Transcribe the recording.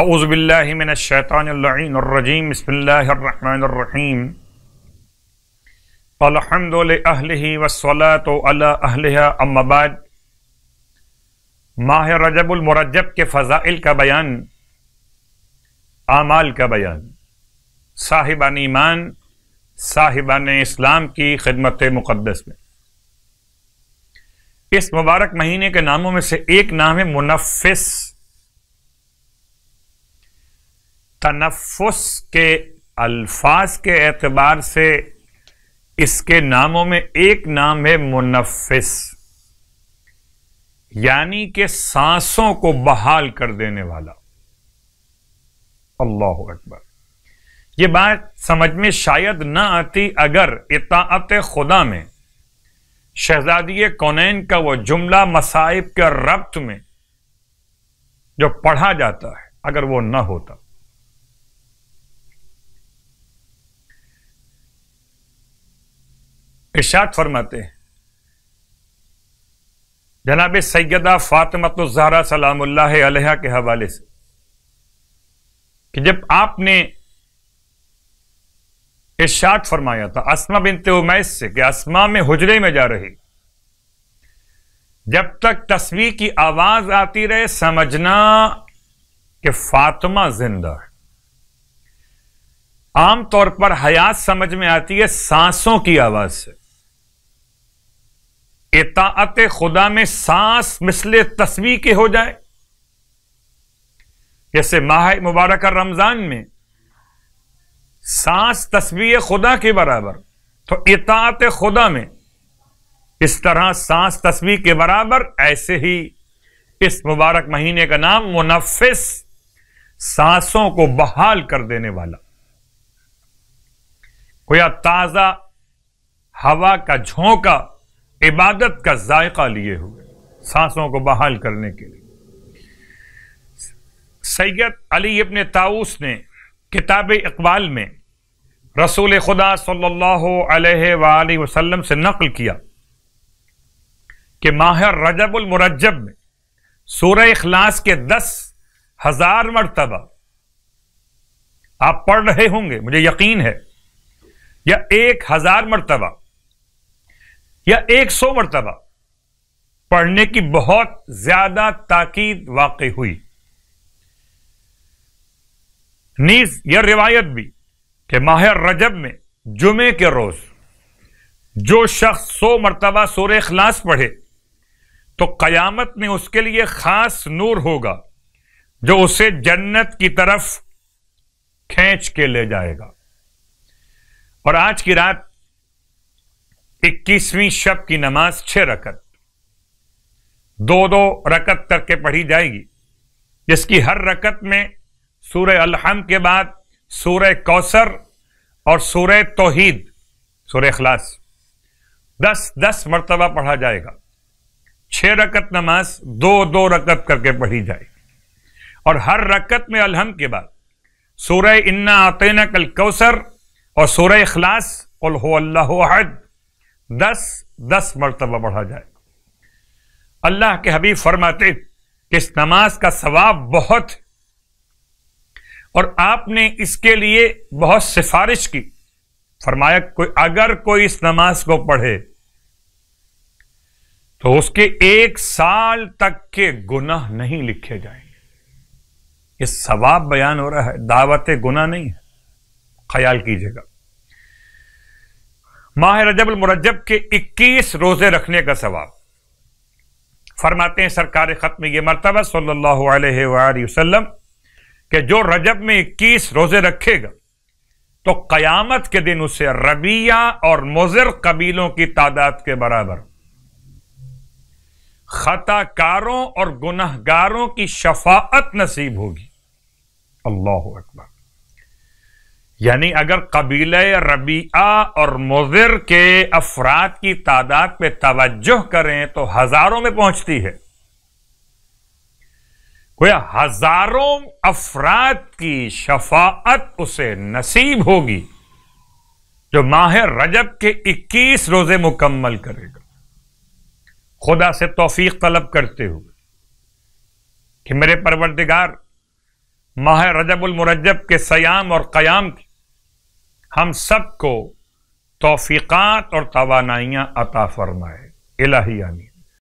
अउज़बिल्लिमिनशैतानरजीम बसमीम अलहमदिल्लि वसला तो अम्माबाद माह रजबुलमरजब के फ़ज़ाइल का बयान आमाल का बयान साहिबान ईमान साहिबान इस्लाम की खिदमत मुक़दस में इस मुबारक महीने के नामों में से एक नाम है मुनफ़ तनफस के अल्फाज के एतबार से इसके नामों में एक नाम है मुनफिस यानी कि सांसों को बहाल कर देने वाला अल्लाह अकबर ये बात समझ में शायद ना आती अगर इताअत खुदा में शहजादी कौनैन का वो जुमला मसाइब के रब्त में जो पढ़ा जाता है अगर वो ना होता इर्शाद फरमाते हैं जनाब सैदा फ़ातमतुज़ारा तो सलामुल्ला अलहा के हवाले से कि जब आपने इर्शाद फरमाया था असमा बिनते उमैस से कि असमा में हुजरे में जा रही जब तक तस्वीर की आवाज आती रहे समझना कि फातिमा जिंदा आमतौर पर हयात समझ में आती है सांसों की आवाज से इतात खुदा में सांस मिसले तस्वी के हो जाए जैसे माह मुबारक रमजान में सांस तस्वीर खुदा के बराबर तो इतात खुदा में इस तरह सांस तस्वीर के बराबर ऐसे ही इस मुबारक महीने का नाम मुनफिस सांसों को बहाल कर देने वाला कोई ताजा हवा का झोंका इबादत का जायका लिए हुए सांसों को बहाल करने के लिए सैयद अली इबन ताऊस ने किताब इकबाल में रसूल खुदा सल्लल्लाहु अलैहि वसल्लम से नकल किया कि माहिर रजबुल में सूरह इखलास के दस हजार मरतबा आप पढ़ रहे होंगे मुझे यकीन है या एक हजार मरतबा या एक सौ मरतबा पढ़ने की बहुत ज्यादा ताकीद वाकई हुई नीज यह रिवायत भी कि माह रजब में जुमे के रोज जो शख्स सौ मरतबा सोर खलास पढ़े तो कयामत में उसके लिए खास नूर होगा जो उसे जन्नत की तरफ खींच के ले जाएगा और आज की रात इक्कीसवीं शब की नमाज छह रकत दो दो रकत करके पढ़ी जाएगी जिसकी हर रकत में सूर्य अलहम के बाद सूर्य कौसर और सूर्य तोहीद सूर्य अखलास दस दस मरतबा पढ़ा जाएगा छह रकत नमाज दो दो रकत करके पढ़ी जाएगी और हर रकत में अलहम के बाद सूर्य इन्ना आतेना कल कौसर और सूर्य अखलास और अल्लाह अहद दस दस मरतबा बढ़ा जाए अल्लाह के हबीब फरमाते कि इस नमाज का सवाब बहुत और आपने इसके लिए बहुत सिफारिश की फरमाया कोई अगर कोई इस नमाज को पढ़े तो उसके एक साल तक के गुनाह नहीं लिखे जाएंगे ये सवाब बयान हो रहा है दावत गुनाह नहीं है ख्याल कीजिएगा माह रजब मुरजब के 21 रोजे रखने का सवाब फरमाते हैं सरकार खत्म यह मरतबा सल्लाम के जो रजब में 21 रोजे रखेगा तो कयामत के दिन उसे रबिया और मुजर कबीलों की तादाद के बराबर खताकारों और गुनाहगारों की शफात नसीब होगी अल्लाह अकबर यानी अगर कबीले रबीआ और मुजिर के अफराद की तादाद पर तवज्जो करें तो हजारों में पहुंचती है कोई हजारों अफराद की शफात उसे नसीब होगी जो माह रजब के 21 रोजे मुकम्मल करेगा खुदा से तोफीक तलब करते हुए कि मेरे परवरदिगार माह रजबुल मुरजब के सयाम और कयाम की हम सबको तोफ़ीक़ात और तोानाइयाँ अता फरमाए इलाही आमीन